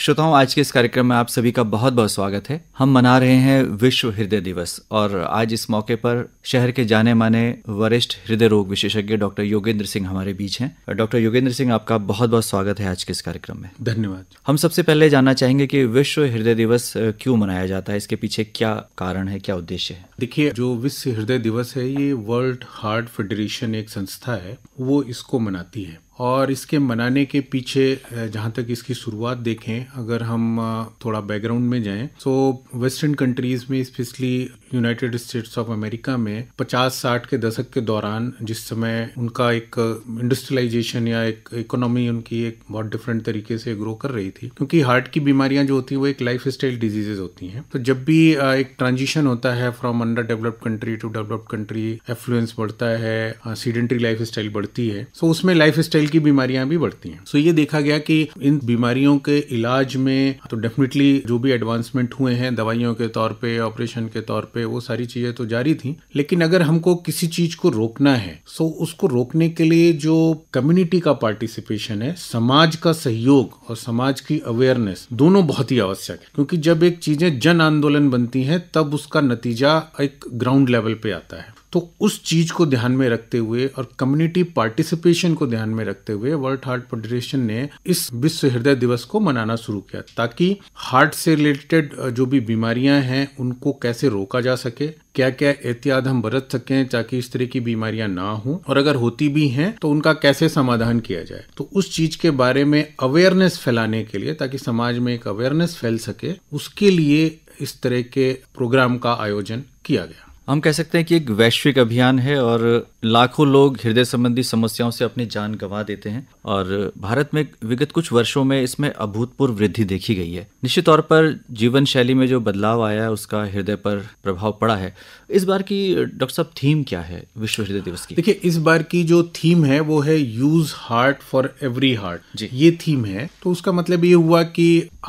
श्रोताओं आज के इस कार्यक्रम में आप सभी का बहुत बहुत स्वागत है हम मना रहे हैं विश्व हृदय दिवस और आज इस मौके पर शहर के जाने माने वरिष्ठ हृदय रोग विशेषज्ञ डॉक्टर योगेंद्र सिंह हमारे बीच हैं डॉक्टर योगेंद्र सिंह आपका बहुत बहुत स्वागत है आज के इस कार्यक्रम में धन्यवाद हम सबसे पहले जानना चाहेंगे की विश्व हृदय दिवस क्यों मनाया जाता है इसके पीछे क्या कारण है क्या उद्देश्य है देखिये जो विश्व हृदय दिवस है ये वर्ल्ड हार्ट फेडरेशन एक संस्था है वो इसको मनाती है और इसके मनाने के पीछे जहाँ तक इसकी शुरुआत देखें अगर हम थोड़ा बैकग्राउंड में जाएं तो वेस्टर्न कंट्रीज़ में specially United States of America में 50-60 के दशक के दौरान जिस समय उनका एक इंडस्ट्रियलाइजेशन या एक इकोनॉमी उनकी एक बहुत डिफरेंट तरीके से ग्रो कर रही थी क्योंकि हार्ट की बीमारियां जो होती हैं वो एक लाइफ स्टाइल डिजीजेज होती हैं तो जब भी एक ट्रांजिशन होता है from under developed country to developed country affluence बढ़ता है सीडेंट्री लाइफ स्टाइल बढ़ती है सो उसमें लाइफ स्टाइल दिल की बीमारियां भी बढ़ती हैं सो so, ये देखा गया कि इन बीमारियों के इलाज में तो डेफिनेटली जो भी एडवांसमेंट हुए हैं दवाइयों के तौर पे ऑपरेशन के तौर पे वो सारी चीजें तो जारी थी लेकिन अगर हमको किसी चीज को रोकना है सो so उसको रोकने के लिए जो कम्युनिटी का पार्टिसिपेशन है समाज का सहयोग और समाज की अवेयरनेस दोनों बहुत ही आवश्यक है क्योंकि जब एक चीजें जन आंदोलन बनती हैं तब उसका नतीजा एक ग्राउंड लेवल पे आता है तो उस चीज़ को ध्यान में रखते हुए और कम्युनिटी पार्टिसिपेशन को ध्यान में रखते हुए वर्ल्ड हार्ट फेडरेशन ने इस विश्व हृदय दिवस को मनाना शुरू किया ताकि हार्ट से रिलेटेड जो भी बीमारियां हैं उनको कैसे रोका जा सके क्या क्या एहतियात हम बरत सकें ताकि इस तरह की बीमारियां ना हो और अगर होती भी हैं तो उनका कैसे समाधान किया जाए तो उस चीज के बारे में अवेयरनेस फैलाने के लिए ताकि समाज में एक अवेयरनेस फैल सके उसके लिए इस तरह के प्रोग्राम का आयोजन किया गया हम कह सकते हैं कि एक वैश्विक अभियान है और लाखों लोग हृदय संबंधी समस्याओं से अपनी जान गंवा देते हैं और भारत में विगत कुछ वर्षों में इसमें अभूतपूर्व वृद्धि देखी गई है निश्चित तौर पर जीवन शैली में जो बदलाव आया है उसका हृदय पर प्रभाव पड़ा है इस बार की डॉक्टर साहब थीम क्या है विश्व हृदय दिवस की देखिए इस बार की जो थीम है वो है use heart for every heart जी ये थीम है तो उसका मतलब ये हुआ कि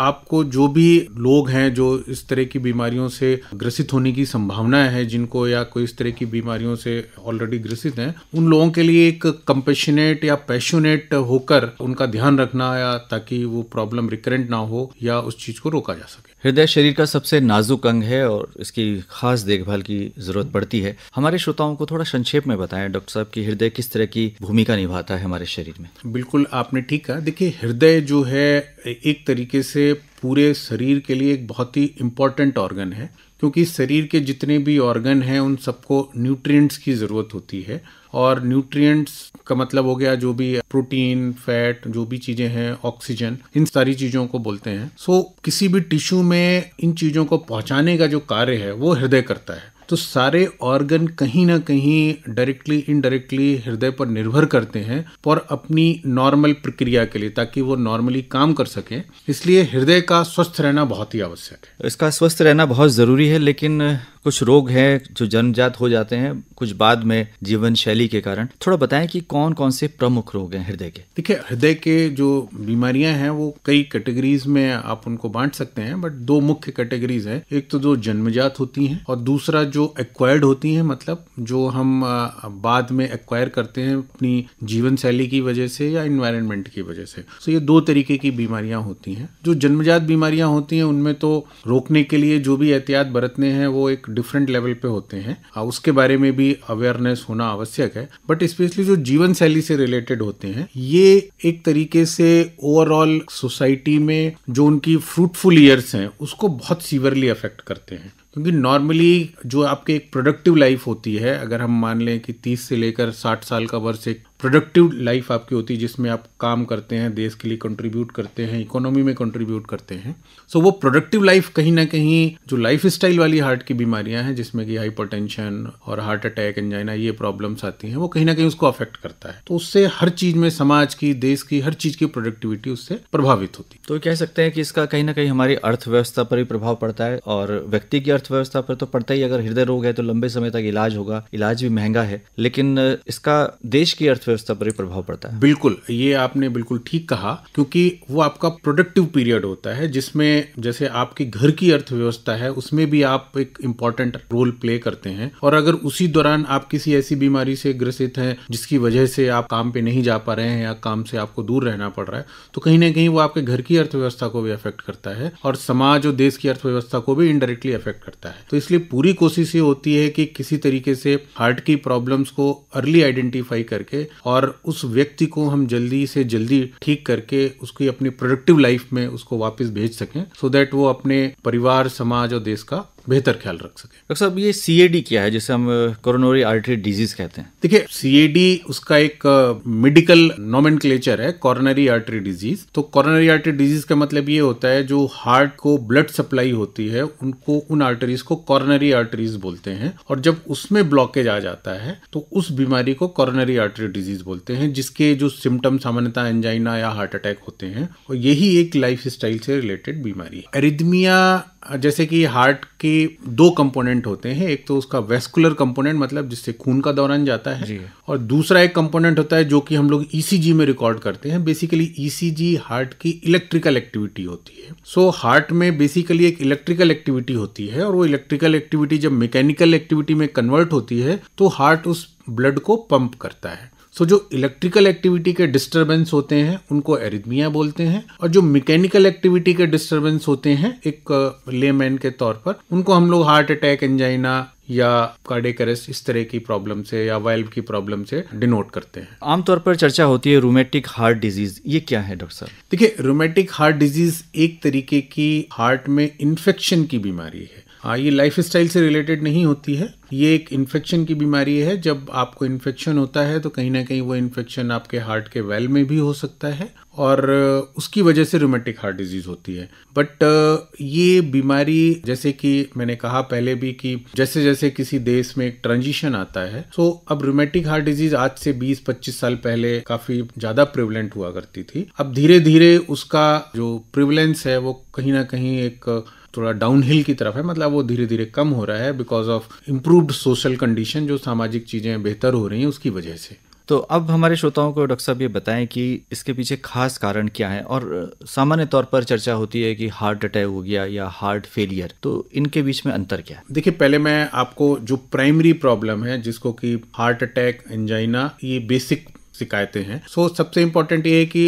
आपको जो भी लोग हैं जो इस तरह की बीमारियों से ग्रसित होने की संभावना है जिनको या कोई इस तरह की बीमारियों से ऑलरेडी ग्रसित उपस्थित हैं उन लोगों के लिए एक कंपेशनेट या पैशनेट होकर उनका ध्यान रखना या ताकि वो प्रॉब्लम रिकरेंट ना हो या उस चीज़ को रोका जा सके हृदय शरीर का सबसे नाजुक अंग है और इसकी खास देखभाल की जरूरत पड़ती है हमारे श्रोताओं को थोड़ा संक्षेप में बताएं डॉक्टर साहब कि हृदय किस तरह की भूमिका निभाता है हमारे शरीर में बिल्कुल आपने ठीक कहा देखिए हृदय जो है एक तरीके से पूरे शरीर के लिए एक बहुत ही इम्पोर्टेंट ऑर्गन है क्योंकि शरीर के जितने भी ऑर्गन हैं उन सबको न्यूट्रिएंट्स की ज़रूरत होती है और न्यूट्रिएंट्स का मतलब हो गया जो भी प्रोटीन फैट जो भी चीज़ें हैं ऑक्सीजन इन सारी चीज़ों को बोलते हैं सो so, किसी भी टिश्यू में इन चीज़ों को पहुंचाने का जो कार्य है वो हृदय करता है तो सारे ऑर्गन कहीं ना कहीं डायरेक्टली इनडायरेक्टली हृदय पर निर्भर करते हैं और अपनी नॉर्मल प्रक्रिया के लिए ताकि वो नॉर्मली काम कर सकें इसलिए हृदय का स्वस्थ रहना बहुत ही आवश्यक है इसका स्वस्थ रहना बहुत ज़रूरी है लेकिन कुछ रोग हैं जो जन्मजात हो जाते हैं कुछ बाद में जीवन शैली के कारण थोड़ा बताएं कि कौन कौन से प्रमुख रोग हैं हृदय के देखिए हृदय के जो बीमारियां हैं वो कई कैटेगरीज में आप उनको बांट सकते हैं बट दो मुख्य कैटेगरीज हैं एक तो जो जन्मजात होती हैं और दूसरा जो एक्वायर्ड होती हैं मतलब जो हम बाद में एक्वायर करते हैं अपनी जीवन शैली की वजह से या इन्वायरमेंट की वजह से सो ये दो तरीके की बीमारियां होती हैं जो जन्मजात बीमारियां होती हैं उनमें तो रोकने के लिए जो भी एहतियात बरतने हैं वो एक डिफरेंट लेवल पे होते हैं उसके बारे में भी अवेयरनेस होना आवश्यक है बट स्पेशली जो जीवन शैली से रिलेटेड होते हैं ये एक तरीके से ओवरऑल सोसाइटी में जो उनकी फ्रूटफुल ईयर्स हैं उसको बहुत सीवरली अफेक्ट करते हैं क्योंकि नॉर्मली जो आपके एक प्रोडक्टिव लाइफ होती है अगर हम मान लें कि 30 से लेकर 60 साल का वर्ष एक प्रोडक्टिव लाइफ आपकी होती है जिसमें आप काम करते हैं देश के लिए कंट्रीब्यूट करते हैं इकोनॉमी में कंट्रीब्यूट करते हैं सो so, वो प्रोडक्टिव लाइफ कहीं ना कहीं जो लाइफ स्टाइल वाली हार्ट की बीमारियां हैं जिसमें कि हाइपरटेंशन और हार्ट अटैक एंजाइना ये प्रॉब्लम्स आती हैं वो कहीं ना कहीं उसको अफेक्ट करता है तो उससे हर चीज में समाज की देश की हर चीज की प्रोडक्टिविटी उससे प्रभावित होती है तो कह सकते हैं कि इसका कहीं ना कहीं हमारी अर्थव्यवस्था पर भी प्रभाव पड़ता है और व्यक्ति की अर्थव्यवस्था पर तो पड़ता ही अगर हृदय रोग है तो लंबे समय तक इलाज होगा इलाज भी महंगा है लेकिन इसका देश की अर्थ अर्थव्यवस्था तो पर ही प्रभाव पड़ता है बिल्कुल ये आपने बिल्कुल ठीक कहा क्योंकि वो आपका प्रोडक्टिव पीरियड होता है जिसमें जैसे आपकी घर की अर्थव्यवस्था है उसमें भी आप एक इम्पॉर्टेंट रोल प्ले करते हैं और अगर उसी दौरान आप किसी ऐसी बीमारी से ग्रसित हैं जिसकी वजह से आप काम पे नहीं जा पा रहे हैं या काम से आपको दूर रहना पड़ रहा है तो कहीं ना कहीं वो आपके घर की अर्थव्यवस्था को भी अफेक्ट करता है और समाज और देश की अर्थव्यवस्था को भी इनडायरेक्टली अफेक्ट करता है तो इसलिए पूरी कोशिश ये होती है कि किसी तरीके से हार्ट की प्रॉब्लम्स को अर्ली आइडेंटिफाई करके और उस व्यक्ति को हम जल्दी से जल्दी ठीक करके उसकी अपनी प्रोडक्टिव लाइफ में उसको वापस भेज सकें सो so दैट वो अपने परिवार समाज और देश का बेहतर ख्याल रख सके डॉक्टर साहब ये सी क्या है जिसे हम कोरोनोरी आर्टरी डिजीज कहते हैं देखिए सी उसका एक मेडिकल नॉमेंट है कॉर्नरी आर्टरी डिजीज तो कॉर्नरी आर्टरी डिजीज का मतलब ये होता है जो हार्ट को ब्लड सप्लाई होती है उनको उन आर्टरीज को कॉर्नरी आर्टरीज बोलते हैं और जब उसमें ब्लॉकेज आ जाता है तो उस बीमारी को कॉर्नरी आर्टरी डिजीज बोलते हैं जिसके जो सिम्टम सामान्यता एंजाइना या हार्ट अटैक होते हैं और यही एक लाइफ से रिलेटेड बीमारी है एरिदमिया जैसे कि हार्ट के दो कंपोनेंट होते हैं एक तो उसका वेस्कुलर कंपोनेंट मतलब जिससे खून का दौरान जाता है और दूसरा एक कंपोनेंट होता है जो कि हम लोग ईसीजी e में रिकॉर्ड करते हैं बेसिकली ईसीजी e हार्ट की इलेक्ट्रिकल एक्टिविटी होती है सो so, हार्ट में बेसिकली एक इलेक्ट्रिकल एक्टिविटी होती है और वो इलेक्ट्रिकल एक्टिविटी जब मैकेनिकल एक्टिविटी में कन्वर्ट होती है तो हार्ट उस ब्लड को पंप करता है सो so, जो इलेक्ट्रिकल एक्टिविटी के डिस्टर्बेंस होते हैं उनको एरिथमिया बोलते हैं और जो मैकेनिकल एक्टिविटी के डिस्टर्बेंस होते हैं एक लेमैन uh, के तौर पर उनको हम लोग हार्ट अटैक एंजाइना या कार्डेकरस इस तरह की प्रॉब्लम से या वाइल्व की प्रॉब्लम से डिनोट करते हैं आमतौर पर चर्चा होती है रोमेटिक हार्ट डिजीज ये क्या है डॉक्टर साहब देखिए रोमेटिक हार्ट डिजीज एक तरीके की हार्ट में इन्फेक्शन की बीमारी है हाँ ये लाइफ स्टाइल से रिलेटेड नहीं होती है ये एक इन्फेक्शन की बीमारी है जब आपको इन्फेक्शन होता है तो कहीं ना कहीं वो इन्फेक्शन आपके हार्ट के वेल में भी हो सकता है और उसकी वजह से रोमेटिक हार्ट डिजीज होती है बट ये बीमारी जैसे कि मैंने कहा पहले भी कि जैसे जैसे किसी देश में एक ट्रांजिशन आता है तो अब रोमेटिक हार्ट डिजीज आज से 20-25 साल पहले काफी ज्यादा प्रिवलेंट हुआ करती थी अब धीरे धीरे उसका जो प्रिवलेंस है वो कहीं ना कहीं एक थोड़ा डाउनहिल की तरफ है मतलब वो धीरे धीरे कम हो रहा है because of improved social condition जो सामाजिक चीज़ें बेहतर हो रही हैं उसकी वजह से तो अब हमारे श्रोताओं को डॉक्टर साहब ये बताएं कि इसके पीछे खास कारण क्या है और सामान्य तौर पर चर्चा होती है कि हार्ट अटैक हो गया या हार्ट फेलियर तो इनके बीच में अंतर क्या है देखिए पहले मैं आपको जो प्राइमरी प्रॉब्लम है जिसको कि हार्ट अटैक एंजाइना ये बेसिक शिकायतें हैं सो so, सबसे इम्पोर्टेंट ये है कि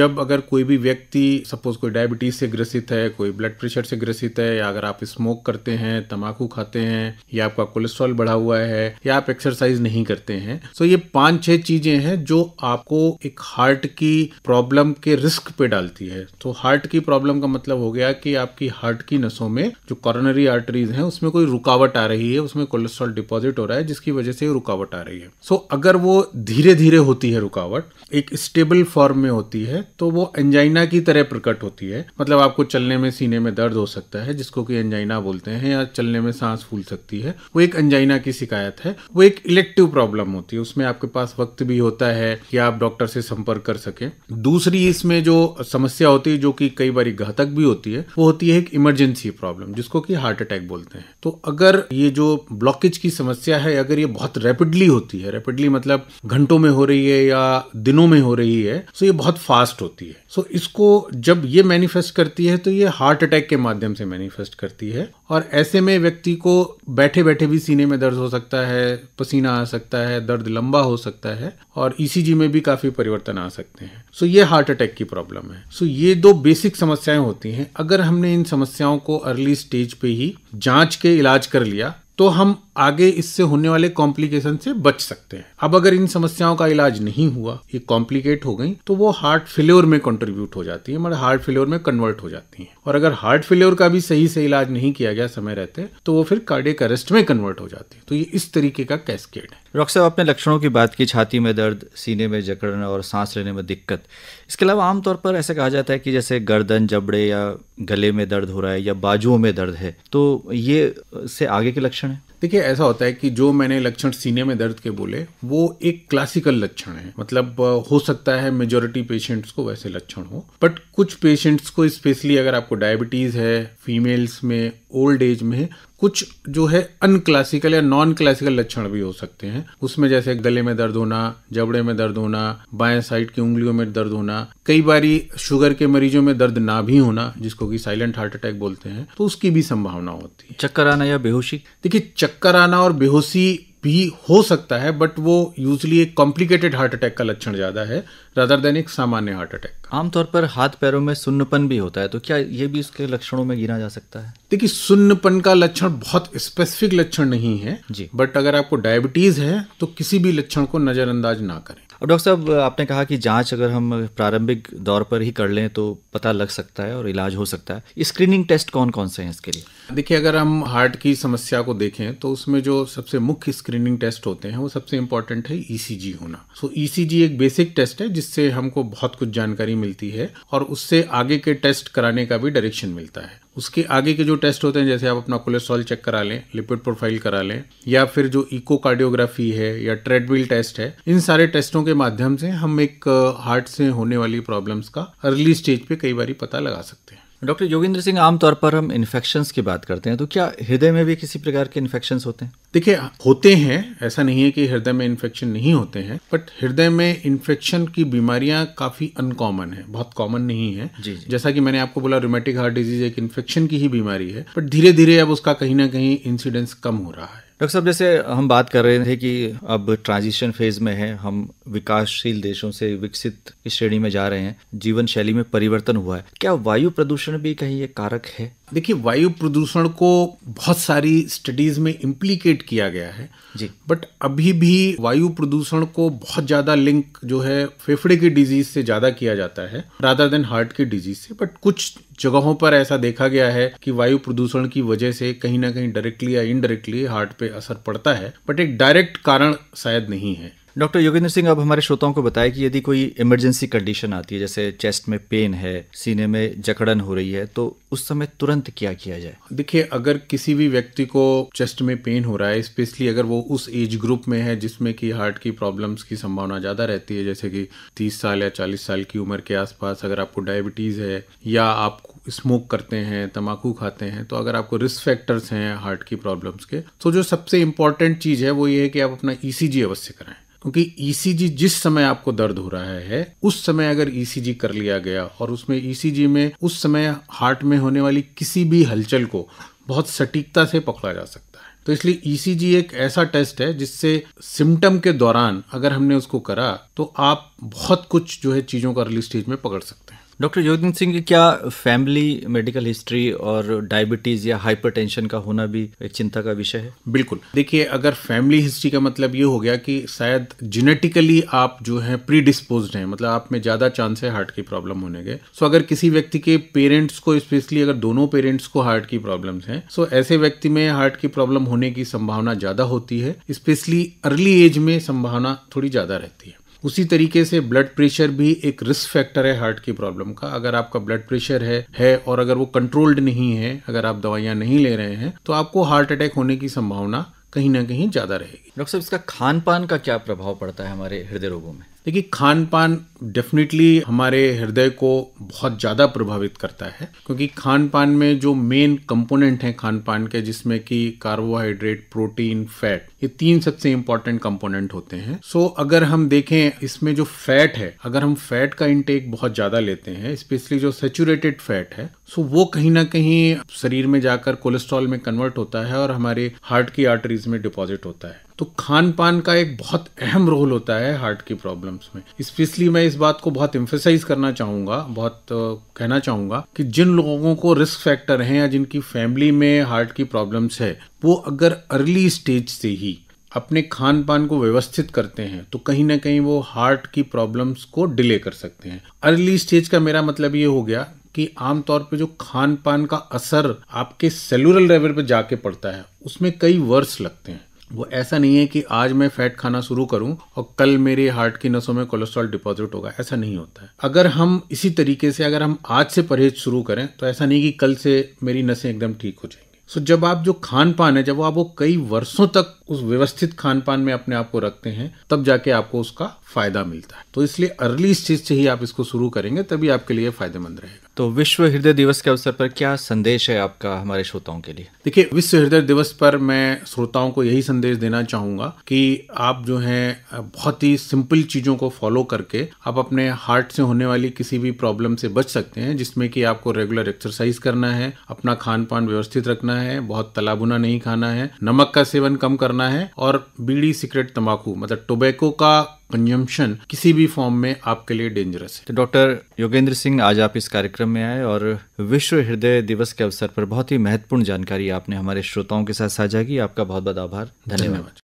जब अगर कोई भी व्यक्ति सपोज कोई डायबिटीज से ग्रसित है कोई ब्लड प्रेशर से ग्रसित है या अगर आप स्मोक करते हैं तंबाकू खाते हैं या आपका कोलेस्ट्रॉल बढ़ा हुआ है या आप एक्सरसाइज नहीं करते हैं सो so, ये पांच छह चीजें हैं जो आपको एक हार्ट की प्रॉब्लम के रिस्क पे डालती है तो हार्ट की प्रॉब्लम का मतलब हो गया कि आपकी हार्ट की नसों में जो कॉर्नरी आर्टरीज है उसमें कोई रुकावट आ रही है उसमें कोलेस्ट्रॉल डिपॉजिट हो रहा है जिसकी वजह से रुकावट आ रही है सो so, अगर वो धीरे धीरे होती है है रुकावट एक स्टेबल फॉर्म में होती है तो वो एंजाइना की तरह प्रकट होती है मतलब आपको चलने में सीने में दर्द हो सकता है जिसको कि एंजाइना बोलते हैं या चलने में सांस फूल सकती है वो एक एंजाइना की शिकायत है वो एक इलेक्टिव प्रॉब्लम होती है उसमें आपके पास वक्त भी होता है कि आप डॉक्टर से संपर्क कर सके दूसरी इसमें जो समस्या होती है जो कि कई बार घातक भी होती है वो होती है एक इमरजेंसी प्रॉब्लम जिसको कि हार्ट अटैक बोलते हैं तो अगर ये जो ब्लॉकेज की समस्या है अगर ये बहुत रैपिडली होती है रैपिडली मतलब घंटों में हो रही है या दिनों में हो रही है सो ये बहुत फास्ट होती है सो इसको जब ये मैनिफेस्ट करती है तो ये हार्ट अटैक के माध्यम से मैनिफेस्ट करती है और ऐसे में व्यक्ति को बैठे बैठे भी सीने में दर्द हो सकता है पसीना आ सकता है दर्द लंबा हो सकता है और ईसीजी e में भी काफी परिवर्तन आ सकते हैं सो ये हार्ट अटैक की प्रॉब्लम है सो ये दो बेसिक समस्याएं होती हैं अगर हमने इन समस्याओं को अर्ली स्टेज पे ही जांच के इलाज कर लिया तो हम आगे इससे होने वाले कॉम्प्लिकेशन से बच सकते हैं अब अगर इन समस्याओं का इलाज नहीं हुआ ये कॉम्प्लिकेट हो गई तो वो हार्ट फेल्योर में कंट्रीब्यूट हो जाती है मतलब हार्ट फेल्योर में कन्वर्ट हो जाती है और अगर हार्ट फेल्योर का भी सही से इलाज नहीं किया गया समय रहते तो वो फिर कार्डियक अरेस्ट में कन्वर्ट हो जाती है तो ये इस तरीके का कैस्केड है डॉक्टर साहब आपने लक्षणों की बात की छाती में दर्द सीने में जकड़ना और सांस लेने में दिक्कत इसके अलावा आमतौर पर ऐसा कहा जाता है कि जैसे गर्दन जबड़े या गले में दर्द हो रहा है या बाजुओं में दर्द है तो ये से आगे के लक्षण है देखिए ऐसा होता है कि जो मैंने लक्षण सीने में दर्द के बोले वो एक क्लासिकल लक्षण है मतलब हो सकता है मेजोरिटी पेशेंट्स को वैसे लक्षण हो बट कुछ पेशेंट्स को स्पेशली अगर आपको डायबिटीज़ है फीमेल्स में ओल्ड एज में कुछ जो है अनक्लासिकल या नॉन क्लासिकल लक्षण भी हो सकते हैं उसमें जैसे गले में दर्द होना जबड़े में दर्द होना बाएं साइड की उंगलियों में दर्द होना कई बारी शुगर के मरीजों में दर्द ना भी होना जिसको कि साइलेंट हार्ट अटैक बोलते हैं तो उसकी भी संभावना होती है चक्कर आना या बेहोशी देखिए चक्कर आना और बेहोशी भी हो सकता है बट वो यूजली एक कॉम्प्लिकेटेड हार्ट अटैक का लक्षण ज़्यादा है रादर देन एक सामान्य हार्ट अटैक आमतौर पर हाथ पैरों में सुन्नपन भी होता है तो क्या ये भी उसके लक्षणों में गिना जा सकता है देखिए सुन्नपन का लक्षण बहुत स्पेसिफिक लक्षण नहीं है जी बट अगर आपको डायबिटीज़ है तो किसी भी लक्षण को नज़रअंदाज ना करें और डॉक्टर साहब आपने कहा कि जांच अगर हम प्रारंभिक दौर पर ही कर लें तो पता लग सकता है और इलाज हो सकता है स्क्रीनिंग टेस्ट कौन कौन से हैं इसके लिए देखिए अगर हम हार्ट की समस्या को देखें तो उसमें जो सबसे मुख्य स्क्रीनिंग टेस्ट होते हैं वो सबसे इम्पोर्टेंट है ईसीजी e होना सो so, ईसीजी e एक बेसिक टेस्ट है जिससे हमको बहुत कुछ जानकारी मिलती है और उससे आगे के टेस्ट कराने का भी डायरेक्शन मिलता है उसके आगे के जो टेस्ट होते हैं जैसे आप अपना कोलेस्ट्रॉल चेक करा लें लिपिड प्रोफाइल करा लें या फिर जो इकोकार्डियोग्राफी है या ट्रेडमिल टेस्ट है इन सारे टेस्टों के माध्यम से हम एक हार्ट uh, से होने वाली प्रॉब्लम्स का अर्ली स्टेज पे कई बार पता लगा सकते हैं डॉक्टर जोगिंद्र सिंह आमतौर पर हम इन्फेक्शंस की बात करते हैं तो क्या हृदय में भी किसी प्रकार के इन्फेक्शंस होते हैं देखिए होते हैं ऐसा नहीं है कि हृदय में इन्फेक्शन नहीं होते हैं बट हृदय में इन्फेक्शन की बीमारियां काफ़ी अनकॉमन है बहुत कॉमन नहीं है जी जी। जैसा कि मैंने आपको बोला रोमेटिक हार्ट डिजीज एक इन्फेक्शन की ही बीमारी है बट धीरे धीरे अब उसका कहीं ना कहीं इंसिडेंस कम हो रहा है डॉक्टर साहब जैसे हम बात कर रहे थे कि अब ट्रांजिशन फेज में है हम विकासशील देशों से विकसित श्रेणी में जा रहे हैं जीवन शैली में परिवर्तन हुआ है क्या वायु प्रदूषण भी कहीं ये कारक है देखिए वायु प्रदूषण को बहुत सारी स्टडीज में इम्प्लीकेट किया गया है जी बट अभी भी वायु प्रदूषण को बहुत ज़्यादा लिंक जो है फेफड़े की डिजीज से ज़्यादा किया जाता है रादर देन हार्ट की डिजीज से बट कुछ जगहों पर ऐसा देखा गया है कि वायु प्रदूषण की वजह से कहीं ना कहीं डायरेक्टली या इनडायरेक्टली हार्ट पे असर पड़ता है बट एक डायरेक्ट कारण शायद नहीं है डॉक्टर योगेंद्र सिंह अब हमारे श्रोताओं को बताएं कि यदि कोई इमरजेंसी कंडीशन आती है जैसे चेस्ट में पेन है सीने में जकड़न हो रही है तो उस समय तुरंत क्या किया जाए देखिए अगर किसी भी व्यक्ति को चेस्ट में पेन हो रहा है स्पेशली अगर वो उस एज ग्रुप में है जिसमें कि हार्ट की प्रॉब्लम्स की संभावना ज़्यादा रहती है जैसे कि तीस साल या चालीस साल की उम्र के आसपास अगर आपको डायबिटीज़ है या आप स्मोक करते हैं तंबाकू खाते हैं तो अगर आपको रिस्क फैक्टर्स हैं हार्ट की प्रॉब्लम्स के तो जो सबसे इम्पॉर्टेंट चीज़ है वो ये है कि आप अपना ई e अवश्य कराएं क्योंकि ईसीजी e जिस समय आपको दर्द हो रहा है उस समय अगर ईसीजी e कर लिया गया और उसमें ईसीजी e में उस समय हार्ट में होने वाली किसी भी हलचल को बहुत सटीकता से पकड़ा जा सकता है तो इसलिए ईसीजी एक ऐसा टेस्ट है जिससे सिम्टम के दौरान अगर हमने उसको करा तो आप बहुत कुछ जो है चीज़ों का अर्ली स्टेज में पकड़ सकते हैं डॉक्टर योगिंद सिंह की क्या फैमिली मेडिकल हिस्ट्री और डायबिटीज़ या हाइपरटेंशन का होना भी एक चिंता का विषय है बिल्कुल देखिए अगर फैमिली हिस्ट्री का मतलब ये हो गया कि शायद जेनेटिकली आप जो है प्रीडिस्पोज हैं मतलब आप में ज़्यादा चांस है हार्ट की प्रॉब्लम होने के सो अगर किसी व्यक्ति के पेरेंट्स को स्पेशली अगर दोनों पेरेंट्स को हार्ट की प्रॉब्लम है सो ऐसे व्यक्ति में हार्ट की प्रॉब्लम होने की संभावना ज़्यादा होती है स्पेशली अर्ली एज में संभावना थोड़ी ज़्यादा रहती है उसी तरीके से ब्लड प्रेशर भी एक रिस्क फैक्टर है हार्ट की प्रॉब्लम का अगर आपका ब्लड प्रेशर है है और अगर वो कंट्रोल्ड नहीं है अगर आप दवाइयां नहीं ले रहे हैं तो आपको हार्ट अटैक होने की संभावना कहीं ना कहीं ज़्यादा रहेगी डॉक्टर साहब इसका खान पान का क्या प्रभाव पड़ता है हमारे हृदय रोगों में देखिए खान पान डेफिनेटली हमारे हृदय को बहुत ज़्यादा प्रभावित करता है क्योंकि खान पान में जो मेन कंपोनेंट हैं खान पान के जिसमें कि कार्बोहाइड्रेट प्रोटीन फैट ये तीन सबसे इंपॉर्टेंट कंपोनेंट होते हैं सो अगर हम देखें इसमें जो फैट है अगर हम फैट का इंटेक बहुत ज़्यादा लेते हैं स्पेशली जो सेचूरेटेड फैट है सो वो कहीं ना कहीं शरीर में जाकर कोलेस्ट्रॉल में कन्वर्ट होता है और हमारे हार्ट की आर्टरीज में डिपॉजिट होता है तो खान पान का एक बहुत अहम रोल होता है हार्ट की प्रॉब्लम्स में स्पेशली मैं इस बात को बहुत इम्फेसाइज करना चाहूँगा बहुत कहना चाहूँगा कि जिन लोगों को रिस्क फैक्टर हैं या जिनकी फैमिली में हार्ट की प्रॉब्लम्स है वो अगर अर्ली स्टेज से ही अपने खान पान को व्यवस्थित करते हैं तो कहीं ना कहीं वो हार्ट की प्रॉब्लम्स को डिले कर सकते हैं अर्ली स्टेज का मेरा मतलब ये हो गया कि आमतौर पर जो खान पान का असर आपके सेलुरल लेवल पर जाके पड़ता है उसमें कई वर्ष लगते हैं वो ऐसा नहीं है कि आज मैं फैट खाना शुरू करूं और कल मेरे हार्ट की नसों में कोलेस्ट्रॉल डिपॉजिट होगा ऐसा नहीं होता है अगर हम इसी तरीके से अगर हम आज से परहेज शुरू करें तो ऐसा नहीं कि कल से मेरी नसें एकदम ठीक हो जाएंगी सो जब आप जो खान पान है जब आप वो कई वर्षों तक उस व्यवस्थित खान पान में अपने आप को रखते हैं तब जाके आपको उसका फायदा मिलता है तो इसलिए अर्ली स्टेज से ही आप इसको शुरू करेंगे तभी आपके लिए फायदेमंद रहेगा तो विश्व हृदय दिवस के अवसर पर क्या संदेश है आपका हमारे श्रोताओं के लिए देखिए विश्व हृदय दिवस पर मैं श्रोताओं को यही संदेश देना चाहूंगा कि आप जो है बहुत ही सिंपल चीज़ों को फॉलो करके आप अपने हार्ट से होने वाली किसी भी प्रॉब्लम से बच सकते हैं जिसमें कि आपको रेगुलर एक्सरसाइज करना है अपना खान पान व्यवस्थित रखना है बहुत तलाबुना नहीं खाना है नमक का सेवन कम करना है और बीड़ी सिगरेट तम्बाकू मतलब टोबैको का कंजम्पशन किसी भी फॉर्म में आपके लिए डेंजरस है तो डॉक्टर योगेंद्र सिंह आज आप इस कार्यक्रम में आए और विश्व हृदय दिवस के अवसर पर बहुत ही महत्वपूर्ण जानकारी आपने हमारे श्रोताओं के साथ साझा की आपका बहुत बहुत आभार धन्यवाद